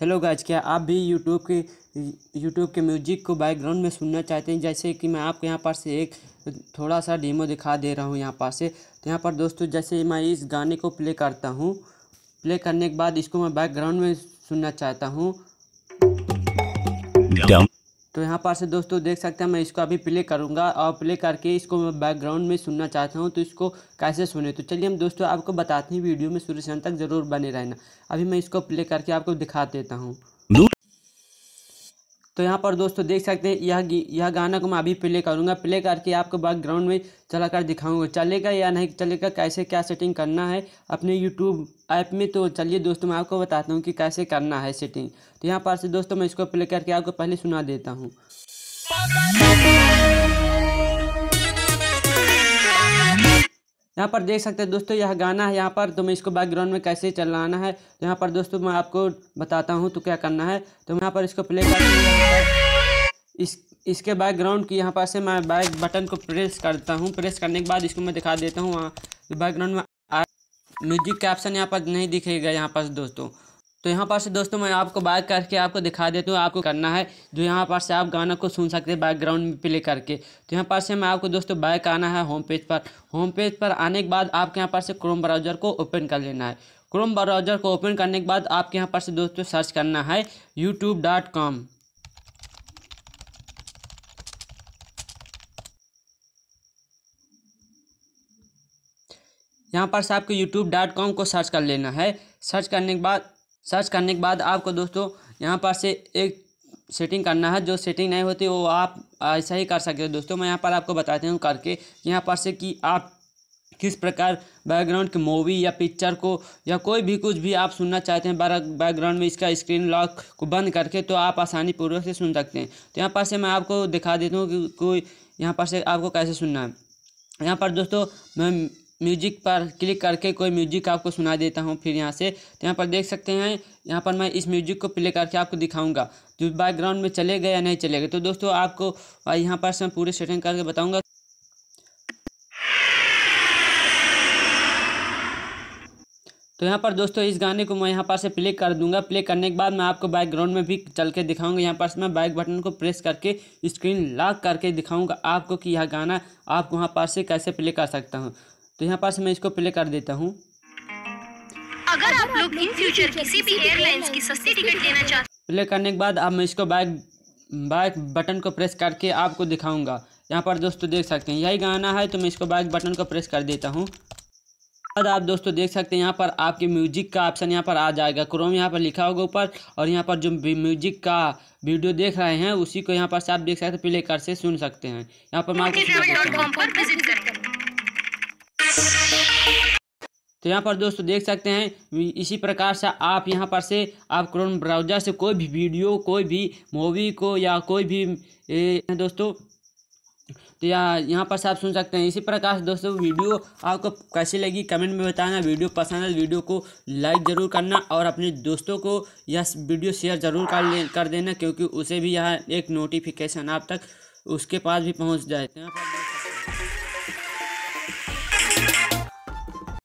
hello guys क्या आप भी यूट्यूब के यूट्यूब के म्यूजिक को बैकग्राउंड में सुनना चाहते हैं जैसे कि मैं आपको यहाँ पर से एक थोड़ा सा डेमो दिखा दे रहा हूँ यहाँ पर से तो यहाँ पर दोस्तों जैसे मैं इस गाने को प्ले करता हूँ प्ले करने के बाद इसको मैं बैकग्राउंड में सुनना चाहता हूँ तो यहाँ पर से दोस्तों देख सकते हैं मैं इसको अभी प्ले करूँगा और प्ले करके इसको मैं बैकग्राउंड में सुनना चाहता हूँ तो इसको कैसे सुने तो चलिए हम दोस्तों आपको बताते हैं वीडियो में शुरू से अंत तक ज़रूर बने रहना अभी मैं इसको प्ले करके आपको दिखा देता हूँ तो यहाँ पर दोस्तों देख सकते हैं यह यह गाना को मैं अभी प्ले करूँगा प्ले करके आपको बैकग्राउंड में चला कर दिखाऊँगा चलेगा या नहीं चलेगा कैसे क्या सेटिंग करना है अपने यूट्यूब ऐप में तो चलिए दोस्तों मैं आपको बताता हूँ कि कैसे करना है सेटिंग तो यहाँ पर से दोस्तों मैं इसको प्ले करके आपको पहले सुना देता हूँ यहाँ पर देख सकते हैं दोस्तों यह गाना है यहाँ पर तो मैं इसको बैकग्राउंड में कैसे चलाना है तो यहाँ पर दोस्तों मैं आपको बताता हूँ तो क्या करना है तो यहाँ पर इसको प्ले कर इस इसके बैकग्राउंड की यहाँ पर से मैं बैक बटन को प्रेस करता हूँ प्रेस करने के बाद इसको मैं दिखा देता हूँ वहाँ बैकग्राउंड में म्यूजिक का ऑप्शन यहाँ पर नहीं दिखेगा यहाँ पर दोस्तों तो यहाँ पर से दोस्तों मैं आपको बैक करके आपको दिखा देता हूँ आपको करना है जो यहाँ पर से आप गाना को सुन सकते हैं बैकग्राउंड में प्ले करके तो यहाँ पर से मैं आपको दोस्तों बैक आना है होम पेज पर होम पेज पर आने के बाद आपके यहाँ पर से क्रोम ब्राउज़र को ओपन कर लेना है क्रोम ब्राउज़र को ओपन करने के बाद आपके यहाँ पर से दोस्तों सर्च करना है यूट्यूब डॉट कॉम यहाँ पर से आपको यूट्यूब डॉट कॉम को सर्च कर लेना है सर्च करने के बाद सर्च करने के बाद आपको दोस्तों यहाँ पर से एक सेटिंग करना है जो सेटिंग नहीं होती वो आप ऐसा ही कर सकते हो दोस्तों मैं यहाँ पर आपको बताते हूँ करके यहाँ पर से कि आप किस प्रकार बैकग्राउंड की मूवी या पिक्चर को या कोई भी कुछ भी आप सुनना चाहते हैं बैकग्राउंड में इसका स्क्रीन लॉक को बंद करके तो आप आसानी पूर्वक से सुन सकते हैं तो यहाँ पर से मैं आपको दिखा देता हूँ कि कोई यहाँ पर से आपको कैसे सुनना है यहाँ पर दोस्तों मैं म्यूजिक पर क्लिक करके कोई म्यूजिक आपको सुना देता हूँ फिर यहाँ से तो यहाँ पर देख सकते हैं यहाँ पर मैं इस म्यूजिक को प्ले करके आपको दिखाऊंगा जो बैकग्राउंड में चले गए या नहीं चले गए तो दोस्तों आपको यहाँ पर मैं पूरी सेटिंग करके बताऊँगा तो यहाँ पर दोस्तों इस गाने को मैं यहाँ पर से प्ले कर दूंगा प्ले करने के बाद मैं आपको बैकग्राउंड में भी चल के दिखाऊंगा यहाँ पर से मैं बैक बटन को प्रेस करके स्क्रीन लॉक करके दिखाऊंगा आपको कि यह गाना आप वहाँ पर से कैसे प्ले कर सकता हूँ तो यहाँ पास मैं इसको प्ले कर देता हूँ अगर आप लोग इन फ्यूचर किसी भी एयरलाइंस की सस्ती टिकट लेना चाहते प्ले करने के बाद अब मैं इसको बैक बैक बटन को प्रेस करके आपको दिखाऊंगा यहाँ पर दोस्तों देख सकते हैं यही गाना है तो मैं इसको बैक बटन को प्रेस कर देता हूँ बाद आप दोस्तों देख सकते हैं यहाँ पर आपके म्यूजिक का ऑप्शन यहाँ पर आ जाएगा क्रोम यहाँ पर लिखा होगा ऊपर और यहाँ पर जो म्यूजिक का वीडियो देख रहे हैं उसी को यहाँ पर से आप देख सकते हैं प्ले कर से सुन सकते हैं यहाँ पर मैं आपको तो यहाँ पर दोस्तों देख सकते हैं इसी प्रकार से आप यहाँ पर से आप क्रोम ब्राउजर से कोई भी वीडियो कोई भी मूवी को या कोई भी ए, दोस्तों तो यहाँ यहाँ पर से आप सुन सकते हैं इसी प्रकार से दोस्तों वीडियो आपको कैसी लगी कमेंट में बताना वीडियो पसंद है वीडियो को लाइक ज़रूर करना और अपने दोस्तों को यह वीडियो शेयर ज़रूर कर ले कर देना क्योंकि उसे भी यहाँ एक नोटिफिकेशन आप तक उसके पास भी पहुँच जाए तो